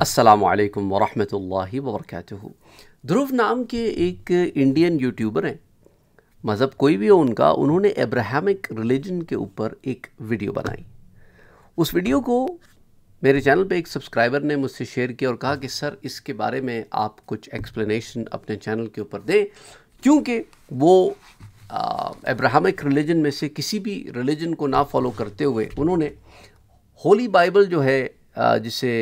असलकम वरहि वरक ध्रुव नाम के एक इंडियन यूट्यूबर हैं मज़हब कोई भी हो उनका उन्होंने एब्राहमिक रिलीजन के ऊपर एक वीडियो बनाई उस वीडियो को मेरे चैनल पे एक सब्सक्राइबर ने मुझसे शेयर किया और कहा कि सर इसके बारे में आप कुछ एक्सप्लेनेशन अपने चैनल के ऊपर दें क्योंकि वो एब्राहमिक रिलीजन में से किसी भी रिलीजन को ना फॉलो करते हुए उन्होंने होली बाइबल जो है आ, जिसे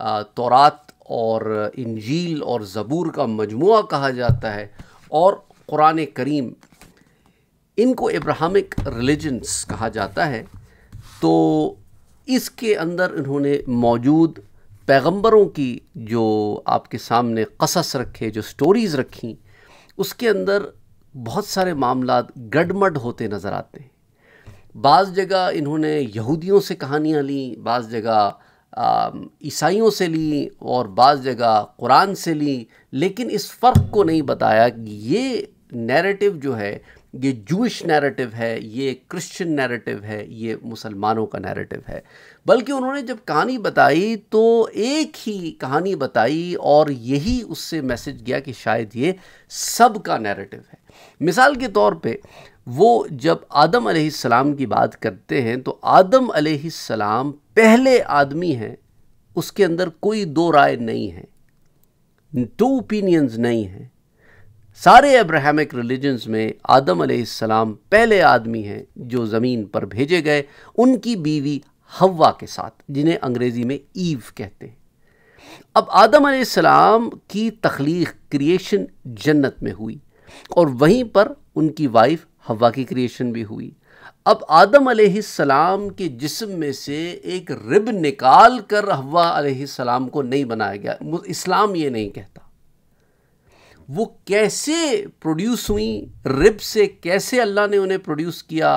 तौरात और इंजील और ज़बूर का मजमू कहा जाता है और क़ुरान करीम इनको इब्राहमिक रिलीजन्स कहा जाता है तो इसके अंदर इन्होंने मौजूद पैगंबरों की जो आपके सामने कसस रखे जो स्टोरीज़ रखी उसके अंदर बहुत सारे मामला गडमड होते नज़र आते हैं बाज़ जगह इन्होंने यहूदियों से कहानियाँ ली बाज़ जगह ईसाइयों से ली और बाज़ जगह कुरान से ली लेकिन इस फ़र्क को नहीं बताया कि ये नैरेटिव जो है ये जूश नैरेटिव है ये क्रिश्चियन नैरेटिव है ये मुसलमानों का नैरेटिव है बल्कि उन्होंने जब कहानी बताई तो एक ही कहानी बताई और यही उससे मैसेज गया कि शायद ये सब का नैरेटिव है मिसाल के तौर पे वो जब आदम सलाम की बात करते हैं तो आदम सलाम पहले आदमी हैं उसके अंदर कोई दो राय नहीं है दो ओपिनियंस नहीं हैं सारे अब्राहमिक रिलीजन्स में आदम सलाम पहले आदमी हैं जो ज़मीन पर भेजे गए उनकी बीवी हवा के साथ जिन्हें अंग्रेज़ी में ईव कहते हैं अब आदम सलाम की तख्लीक क्रिएशन जन्नत में हुई और वहीं पर उनकी वाइफ हवा की क्रिएशन भी हुई अब आदम सलाम के जिस्म में से एक रिब निकाल कर हवा सलाम को नहीं बनाया गया इस्लाम ये नहीं कहता वो कैसे प्रोड्यूस हुई रिब से कैसे अल्लाह ने उन्हें प्रोड्यूस किया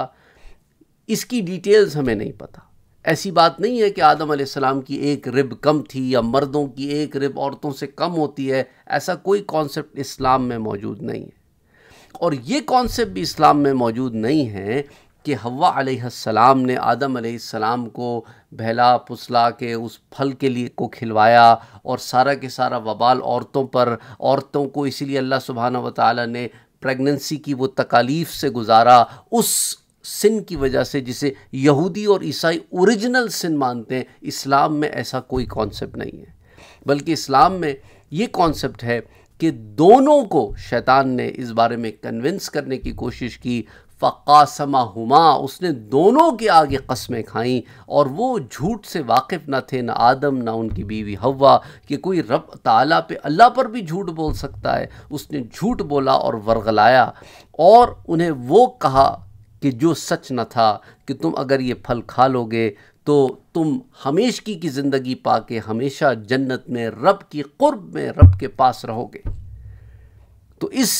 इसकी डिटेल्स हमें नहीं पता ऐसी बात नहीं है कि आदम सलाम की एक रिब कम थी या मर्दों की एक रिब औरतों से कम होती है ऐसा कोई कॉन्सेप्ट इस्लाम में मौजूद नहीं है और ये कॉन्सेप्ट भी इस्लाम में मौजूद नहीं है कि हवा अलैहिस्सलाम ने आदम आलाम को बहला पुसला के उस फल के लिए को खिलवाया और सारा के सारा वबाल औरतों पर औरतों को इसीलिए अल्लाह सुबहान व ताली ने प्रेगनेंसी की वो तकालीफ से गुजारा उस सिन की वजह से जिसे यहूदी और ईसाई ओरिजिनल सिन मानते हैं इस्लाम में ऐसा कोई कॉन्सेप्ट नहीं है बल्कि इस्लाम में ये कॉन्सेप्ट है कि दोनों को शैतान ने इस बारे में कन्विंस करने की कोशिश की फ़कासमा हुमा उसने दोनों के आगे कस्में खाई और वो झूठ से वाकिफ़ न थे ना आदम ना उनकी बीवी हवा कि कोई रब ताला पे अल्लाह पर भी झूठ बोल सकता है उसने झूठ बोला और वर्गलाया और उन्हें वो कहा कि जो सच न था कि तुम अगर ये फल खा लोगे तो तुम हमेशगी की ज़िंदगी पा के हमेशा जन्नत में रब की क़ुर्ब में रब के पास रहोगे तो इस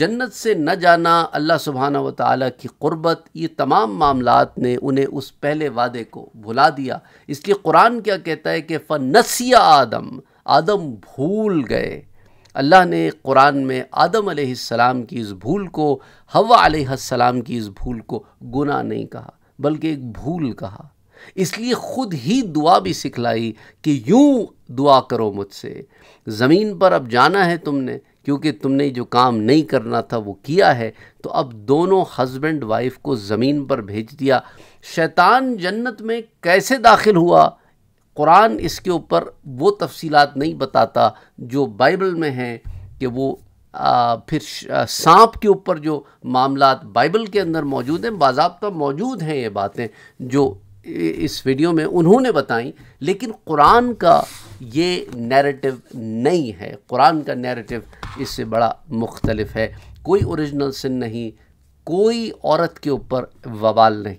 जन्नत से न जाना अल्लाह सुबहाना व ताली की क़ुरबत ये तमाम मामलात ने उन्हें उस पहले वादे को भुला दिया इसलिए कुरान क्या कहता है कि फ़नसिया आदम आदम भूल गए अल्लाह ने कुरान में आदम आदम्सम की इस भूल को हवा सलाम की इस भूल को गुना नहीं कहा बल्कि एक भूल कहा इसलिए खुद ही दुआ भी सिखलाई कि यूं दुआ करो मुझसे ज़मीन पर अब जाना है तुमने क्योंकि तुमने जो काम नहीं करना था वो किया है तो अब दोनों हस्बैंड वाइफ को ज़मीन पर भेज दिया शैतान जन्नत में कैसे दाखिल हुआ कुरान इसके ऊपर वो तफसीलात नहीं बताता जो बाइबल में हैं कि वो आ, फिर सांप के ऊपर जो मामला बाइबल के अंदर मौजूद हैं बाबा मौजूद हैं ये बातें जो इस वीडियो में उन्होंने बताई लेकिन कुरान का ये नैरेटिव नहीं है कुरान का नैरेटिव इससे बड़ा मुख्तलफ है कोई ओरिजिनल सिन नहीं कोई औरत के ऊपर वबाल नहीं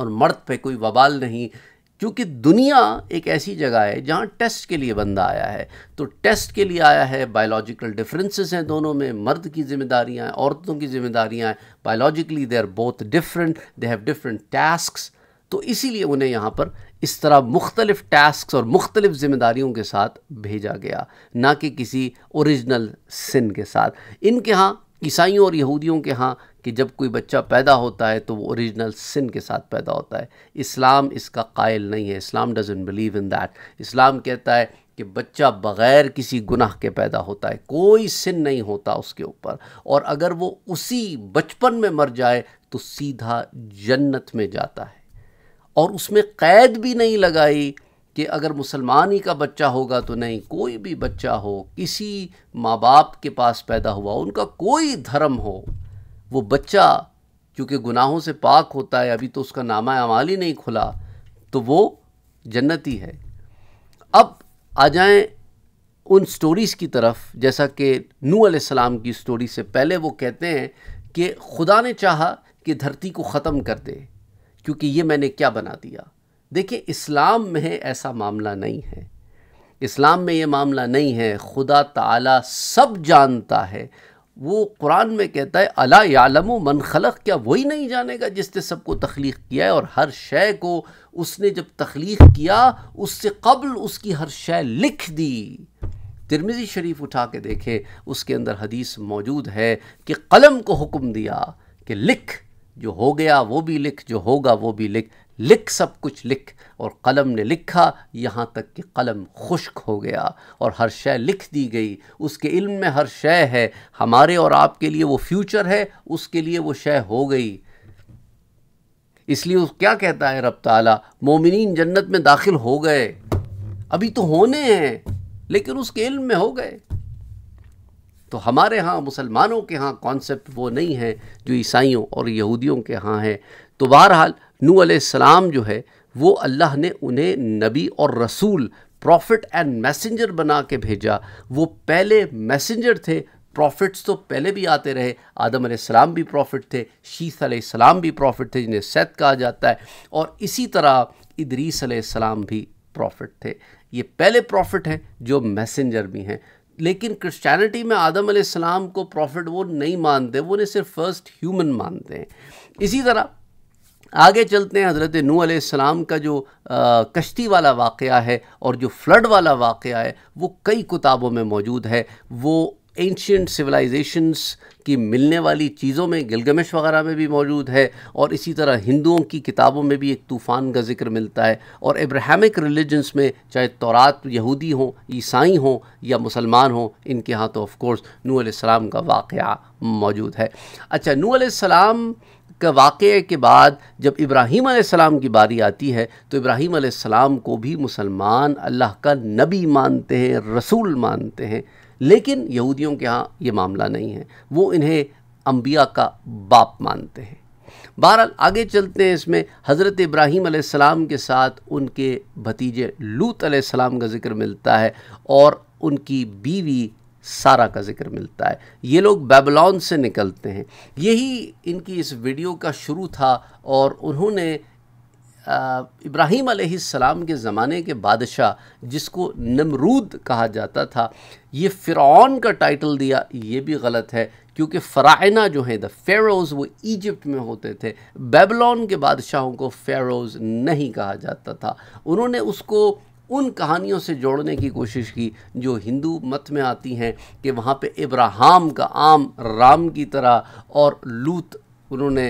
और मर्द पे कोई वबाल नहीं क्योंकि दुनिया एक ऐसी जगह है जहाँ टेस्ट के लिए बंदा आया है तो टेस्ट के लिए आया है बायोलॉजिकल डिफरेंसेस हैं दोनों में मर्द की जिम्मेदारियाँ हैं औरतों की जिम्मेदारियाँ हैं biologically they are both different they have different task तो इसीलिए उन्हें यहाँ पर इस तरह मुख्तलिफ टास्क और मुख्तलिफ ज़िम्मेदारियों के साथ भेजा गया ना कि किसी ओरिजिनल सिन के साथ इनके यहाँ ईसाइयों और यहूदियों के यहाँ कि जब कोई बच्चा पैदा होता है तो वो ओरिजिनल सिन के साथ पैदा होता है इस्लाम इसका कायल नहीं है Islam doesn't believe in that Islam कहता है कि बच्चा बग़ैर किसी गुनाह के पैदा होता है कोई सिन नहीं होता उसके ऊपर और अगर वो उसी बचपन में मर जाए तो सीधा जन्नत में जाता है और उसमें कैद भी नहीं लगाई कि अगर मुसलमान ही का बच्चा होगा तो नहीं कोई भी बच्चा हो किसी माँ बाप के पास पैदा हुआ उनका कोई धर्म हो वो बच्चा क्योंकि गुनाहों से पाक होता है अभी तो उसका नामा अमाल ही नहीं खुला तो वो जन्नती है अब आ जाएं उन स्टोरीज़ की तरफ जैसा कि नू सलाम की स्टोरी से पहले वो कहते हैं कि खुदा ने चाहा कि धरती को ख़त्म कर दे क्योंकि ये मैंने क्या बना दिया देखिए इस्लाम में ऐसा मामला नहीं है इस्लाम में ये मामला नहीं है खुदा ताला सब जानता है वो कुरान में कहता है अला यालमो मन खलक क्या वही नहीं जानेगा जिसने सबको तख्लीक किया है और हर शय को उसने जब तख्लीक किया उससे कबल उसकी हर शय लिख दी तिरमिज़ी शरीफ उठा के देखें उसके अंदर हदीस मौजूद है कि कलम को हुक्म दिया कि लिख जो हो गया वो भी लिख जो होगा वो भी लिख लिख सब कुछ लिख और कलम ने लिखा यहाँ तक कि कलम खुश्क हो गया और हर शय लिख दी गई उसके इल्म में हर शय है हमारे और आपके लिए वो फ्यूचर है उसके लिए वो शय हो गई इसलिए उस क्या कहता है रब ताला मोमिन जन्नत में दाखिल हो गए अभी तो होने हैं लेकिन उसके इल्म में हो गए तो हमारे यहाँ मुसलमानों के यहाँ कॉन्सेप्ट वो नहीं है जो ईसाइयों और यहूदियों के यहाँ है तो बहरहाल नू आसमाम जो है वो अल्लाह ने उन्हें नबी और रसूल प्रॉफिट एंड मैसेंजर बना के भेजा वो पहले मैसेंजर थे प्रॉफिट्स तो पहले भी आते रहे आदम आसमाम भी प्रॉफिट थे शीस आसमाम भी प्रॉफिट थे जिन्हें सैद कहा जाता है और इसी तरह इदरीस भी प्रॉफिट थे ये पहले प्रॉफिट हैं जो मैसेंजर भी हैं लेकिन क्रिश्चियनिटी में आदम आसमाम को प्रॉफिट वो नहीं मानते वो उन्हें सिर्फ फर्स्ट ह्यूमन मानते हैं इसी तरह आगे चलते हैं हज़रत नू आसमाम का जो आ, कश्ती वाला वाक़ है और जो फ्लड वाला वाक़ है वो कई किताबों में मौजूद है वो एंशियट सिविलाइजेशंस की मिलने वाली चीज़ों में गिलगमेश वगैरह में भी मौजूद है और इसी तरह हिंदुओं की किताबों में भी एक तूफ़ान का जिक्र मिलता है और इब्राहमिक रिलीजन्स में चाहे तौरात यहूदी हों ईसाई हों या मुसलमान हों इनके यहाँ तो ऑफकोर्स नू आसमाम का वाक़ मौजूद है अच्छा नू आम का वाक़े के बाद जब इब्राहीम की बारी आती है तो इब्राहीम को भी मुसलमान अल्लाह का नबी मानते हैं रसूल मानते हैं लेकिन यहूदियों के यहाँ ये मामला नहीं है वो इन्हें अम्बिया का बाप मानते हैं बहरहाल आगे चलते हैं इसमें हज़रत इब्राहीम आसमाम के साथ उनके भतीजे लूत आसमाम का ज़िक्र मिलता है और उनकी बीवी सारा का जिक्र मिलता है ये लोग बेबलॉन से निकलते हैं यही इनकी इस वीडियो का शुरू था और उन्होंने इब्राहीम सलाम के ज़माने के बादशाह जिसको नमरूद कहा जाता था ये फ़िरौन का टाइटल दिया ये भी गलत है क्योंकि फ़राइना जो हैं द फेरोज़ वो इजिप्ट में होते थे बेबलॉन के बादशाहों को फेरोज़ नहीं कहा जाता था उन्होंने उसको उन कहानियों से जोड़ने की कोशिश की जो हिंदू मत में आती हैं कि वहाँ पे इब्राहम का आम राम की तरह और लूत उन्होंने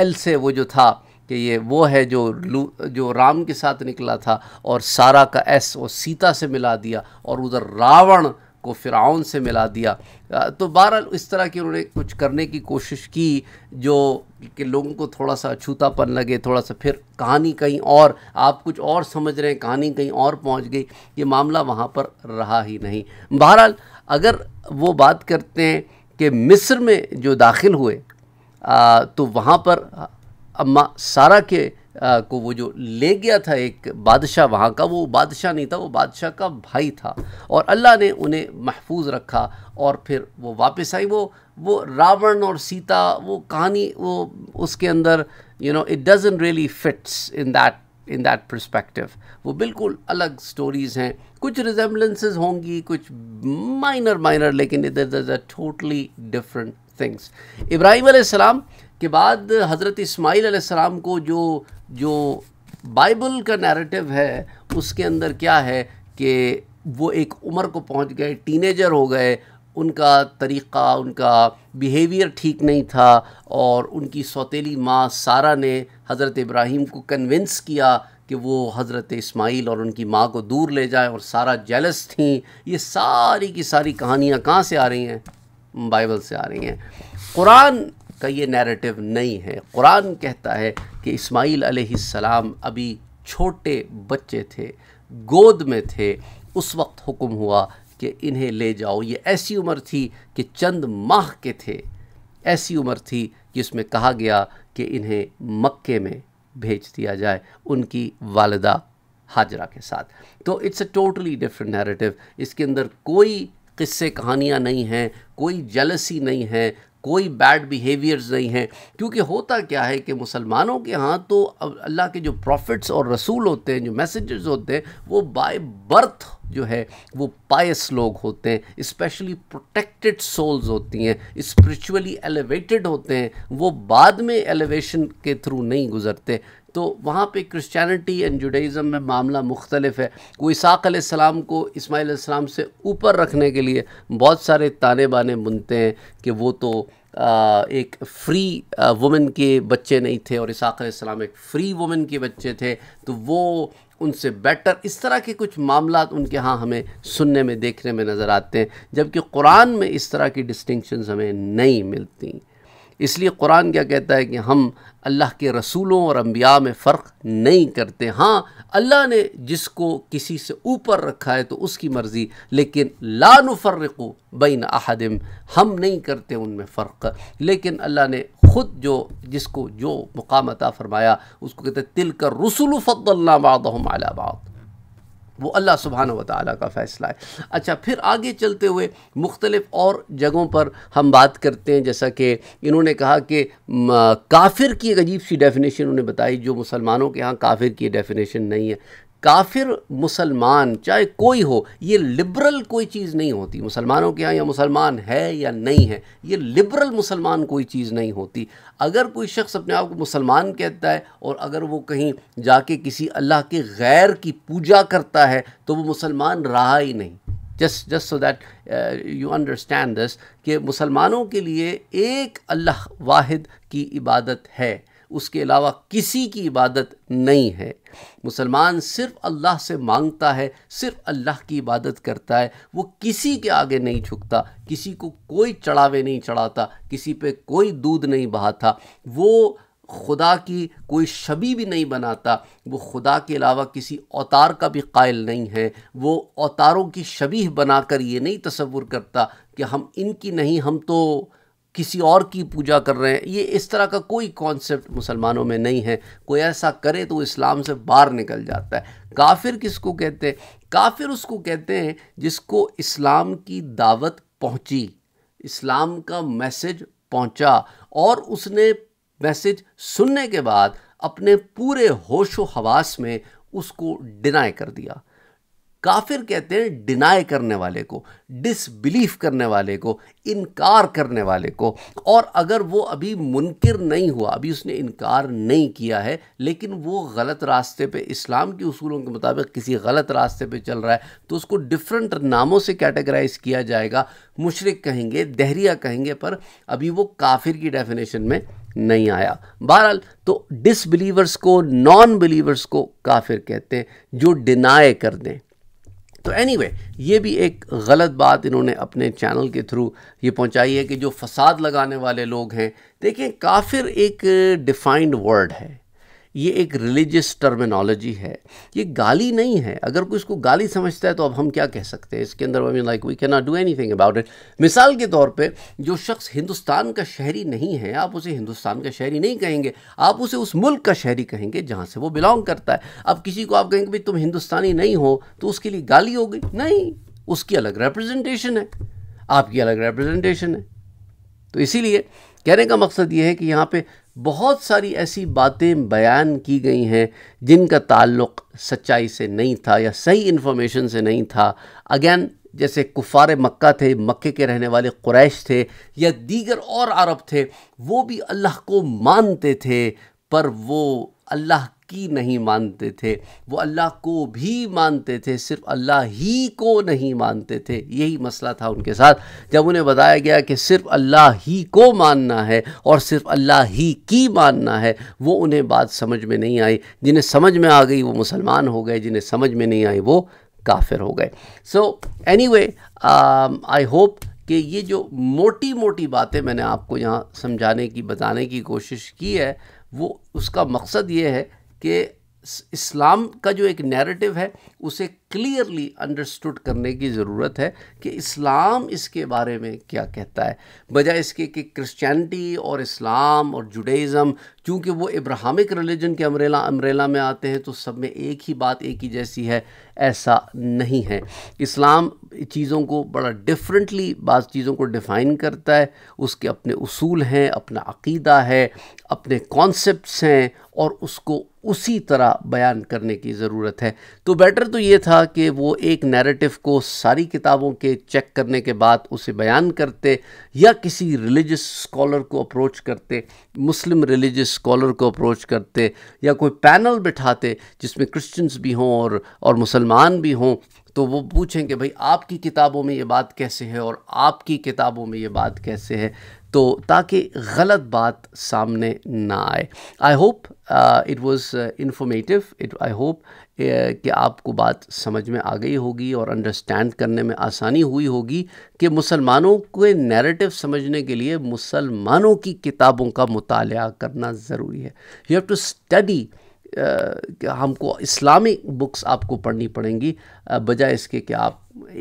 एल से वो जो था कि ये वो है जो लू जो राम के साथ निकला था और सारा का एस वो सीता से मिला दिया और उधर रावण को फ़िरौन से मिला दिया तो बहरहाल इस तरह की उन्होंने कुछ करने की कोशिश की जो कि लोगों को थोड़ा सा अछूतापन लगे थोड़ा सा फिर कहानी कहीं और आप कुछ और समझ रहे हैं कहानी कहीं और पहुंच गई ये मामला वहाँ पर रहा ही नहीं बहरहाल अगर वो बात करते हैं कि मिस्र में जो दाखिल हुए आ, तो वहाँ पर अम्मा सारा के आ, को वो जो ले गया था एक बादशाह वहाँ का वो बादशाह नहीं था वो बादशाह का भाई था और अल्लाह ने उन्हें महफूज रखा और फिर वो वापस आई वो वो रावण और सीता वो कहानी वो उसके अंदर you know it doesn't really fits in that in that perspective वो बिल्कुल अलग स्टोरीज़ हैं कुछ रिजेम्बलेंसेज होंगी कुछ माइनर माइनर लेकिन इधर is a totally different things Ibrahim सलाम के बाद हज़रत इस्माईल सलाम को जो जो बाइबल का नैरेटिव है उसके अंदर क्या है कि वो एक उम्र को पहुंच गए टीनेजर हो गए उनका तरीक़ा उनका बिहेवियर ठीक नहीं था और उनकी सौतीली माँ सारा ने हज़रत इब्राहिम को कन्विंस किया कि वो हज़रत इस्माईल और उनकी माँ को दूर ले जाए और सारा जेलस थी ये सारी की सारी कहानियाँ कहाँ से आ रही हैं बाइबल से आ रही हैं कुरान का ये नैरेटिव नहीं है कुरान कहता है कि इस्माइल अलैहिस्सलाम अभी छोटे बच्चे थे गोद में थे उस वक्त हुक्म हुआ कि इन्हें ले जाओ ये ऐसी उम्र थी कि चंद माह के थे ऐसी उम्र थी जिसमें कहा गया कि इन्हें मक्के में भेज दिया जाए उनकी वालदा हाजरा के साथ तो it's a totally different narrative इसके अंदर कोई किस्से कहानियाँ नहीं हैं कोई जलसी नहीं है कोई बैड बिहेवियर्स नहीं हैं क्योंकि होता क्या है कि मुसलमानों के यहाँ तो अल्लाह के जो प्रॉफिट्स और रसूल होते हैं जो मैसेजेस होते हैं वो बाय बर्थ जो है वो पायस लोग होते हैं स्पेशली प्रोटेक्टेड सोल्स होती हैं स्पिरिचुअली एलिवेटेड होते हैं वो बाद में एलिवेशन के थ्रू नहीं गुजरते तो वहाँ पे क्रिश्चियनिटी एंड जुडाइज़म में मामला मुख्तलिफ है वो इसाक़्लाम को इसमाईसम से ऊपर रखने के लिए बहुत सारे ताने बाने बुनते हैं कि वो तो आ, एक फ्री वुमेन के बच्चे नहीं थे और इसाक़्लाम एक फ्री वुमेन के बच्चे थे तो वो उनसे बेटर इस तरह के कुछ मामला उनके यहाँ हमें सुनने में देखने में नज़र आते हैं जबकि कुरान में इस तरह की डिस्टिंक्शन हमें नहीं मिलती इसलिए कुरान क्या कहता है कि हम अल्लाह के रसूलों और अम्बिया में फ़र्क नहीं करते हाँ अल्लाह ने जिसको किसी से ऊपर रखा है तो उसकी मर्ज़ी लेकिन लानफ़र्रको बैन अहदम हम नहीं करते उनमें फ़र्क लेकिन अल्लाह ने ख़ुद जो जिसको जो मुकाम अता फ़रमाया उसको कहते तिल कर रसुल फ़तल्ला बाद वो अल्लाह सुबहान व ताली का फ़ैसला है अच्छा फिर आगे चलते हुए मुख्तलिफ़ और जगहों पर हम बात करते हैं जैसा कि इन्होंने कहा कि काफिर की एक अजीब सी डेफिनेशन उन्हें बताई जो मुसलमानों के यहाँ काफिर की डेफिनेशन नहीं है काफिर मुसलमान चाहे कोई हो ये लिबरल कोई चीज़ नहीं होती मुसलमानों के यहाँ या मुसलमान है या नहीं है ये लिबरल मुसलमान कोई चीज़ नहीं होती अगर कोई शख्स अपने आप को मुसलमान कहता है और अगर वो कहीं जाके किसी अल्लाह के गैर की पूजा करता है तो वो मुसलमान रहा ही नहीं just just so that you understand this कि मुसलमानों के लिए एक अल्लाह वाहिद की इबादत है उसके अलावा किसी की इबादत नहीं है मुसलमान सिर्फ अल्लाह से मांगता है सिर्फ अल्लाह की इबादत करता है वो किसी के आगे नहीं झुकता किसी को कोई चढ़ावे नहीं चढ़ाता किसी पे कोई दूध नहीं बहाता वो खुदा की कोई शबी भी नहीं बनाता वो खुदा के अलावा किसी अवतार का भी कायल नहीं है वो अवतारों की शबी बनाकर ये नहीं तस्वुर करता कि हम इनकी नहीं हम तो किसी और की पूजा कर रहे हैं ये इस तरह का कोई कॉन्सेप्ट मुसलमानों में नहीं है कोई ऐसा करे तो इस्लाम से बाहर निकल जाता है काफिर किसको कहते हैं काफिर उसको कहते हैं जिसको इस्लाम की दावत पहुंची इस्लाम का मैसेज पहुंचा और उसने मैसेज सुनने के बाद अपने पूरे होश व हवास में उसको डिनाई कर दिया काफिर कहते हैं डिनाई करने वाले को डिसबिलीव करने वाले को इनकार करने वाले को और अगर वो अभी मुनकर नहीं हुआ अभी उसने इनकार नहीं किया है लेकिन वो गलत रास्ते पे इस्लाम के उसूलों के मुताबिक किसी गलत रास्ते पे चल रहा है तो उसको डिफरेंट नामों से कैटेगराइज किया जाएगा मुशरक कहेंगे दहरिया कहेंगे पर अभी वो काफिर की डेफिनेशन में नहीं आया बहरहाल तो डिसबिलीवर्स को नॉन बिलीवर्स को काफिर कहते हैं जो डिनाई कर दें तो एनीवे anyway, ये भी एक गलत बात इन्होंने अपने चैनल के थ्रू ये पहुंचाई है कि जो फसाद लगाने वाले लोग हैं देखिए काफिर एक डिफाइंड वर्ड है ये एक रिलीजियस टर्मिनोलॉजी है ये गाली नहीं है अगर कोई इसको गाली समझता है तो अब हम क्या कह सकते हैं इसके अंदर we like we can not do anything about it मिसाल के तौर पे जो शख्स हिंदुस्तान का शहरी नहीं है आप उसे हिंदुस्तान का शहरी नहीं कहेंगे आप उसे उस मुल्क का शहरी कहेंगे जहाँ से वो बिलोंग करता है अब किसी को आप कहेंगे भाई तुम हिंदुस्तानी नहीं हो तो उसके लिए गाली हो गई नहीं उसकी अलग रिप्रेजेंटेशन है आपकी अलग रिप्रेजेंटेशन है तो इसीलिए कहने का मकसद ये है कि यहाँ पे बहुत सारी ऐसी बातें बयान की गई हैं जिनका ताल्लुक़ सच्चाई से नहीं था या सही इन्फॉर्मेशन से नहीं था अगेन जैसे कुफ़ार मक्का थे मक्के के रहने वाले क्रैश थे या दीगर और अरब थे वो भी अल्लाह को मानते थे पर वो अल्लाह की नहीं मानते थे वो अल्लाह को भी मानते थे सिर्फ अल्लाह ही को नहीं मानते थे यही मसला था उनके साथ जब उन्हें बताया गया कि सिर्फ अल्लाह ही को मानना है और सिर्फ अल्लाह ही की मानना है वो उन्हें बात समझ में नहीं आई जिन्हें समझ में आ गई वो मुसलमान हो गए जिन्हें समझ में नहीं आई वो काफिर हो गए सो एनी वे आई होप कि ये जो मोटी मोटी बातें मैंने आपको यहाँ समझाने की बताने की कोशिश की है वो उसका मकसद ये है कि इस्लाम का जो एक नैरेटिव है उसे क्लियरली अंडरस्टूड करने की ज़रूरत है कि इस्लाम इसके बारे में क्या कहता है बजाय इसके कि क्रिश्चियनिटी और इस्लाम और जुडेज़म क्योंकि वो इब्राहमिक रिलीजन के अमरेला अमरेला में आते हैं तो सब में एक ही बात एक ही जैसी है ऐसा नहीं है इस्लाम चीज़ों को बड़ा डिफरेंटली बाज़ चीज़ों को डिफ़ाइन करता है उसके अपने असूल हैं अपना अकीदा है अपने कॉन्सेप्ट्स हैं और उसको उसी तरह बयान करने की ज़रूरत है तो बेटर तो ये था था कि वो एक नैरेटिव को सारी किताबों के चेक करने के बाद उसे बयान करते या किसी रिलीजस स्कॉलर को अप्रोच करते मुस्लिम रिलीजस स्कॉलर को अप्रोच करते या कोई पैनल बिठाते जिसमें क्रिश्चियंस भी हों और और मुसलमान भी हों तो वो पूछें कि भाई आपकी किताबों में ये बात कैसे है और आपकी किताबों में ये बात कैसे है तो ताकि गलत बात सामने ना आए I hope it was informative it I hope कि आपको बात समझ में आ गई होगी और अंडरस्टैंड करने में आसानी हुई होगी कि मुसलमानों के नैरेटिव समझने के लिए मुसलमानों की किताबों का मुताल करना ज़रूरी है यू हैव टू स्टडी हमको इस्लामी बुक्स आपको पढ़नी पड़ेंगी uh, बजाय इसके कि आप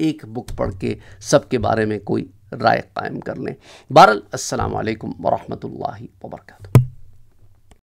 एक बुक पढ़ के सब के बारे में कोई राय कायम कर लें बहर अल्लाम वरहमल वर्का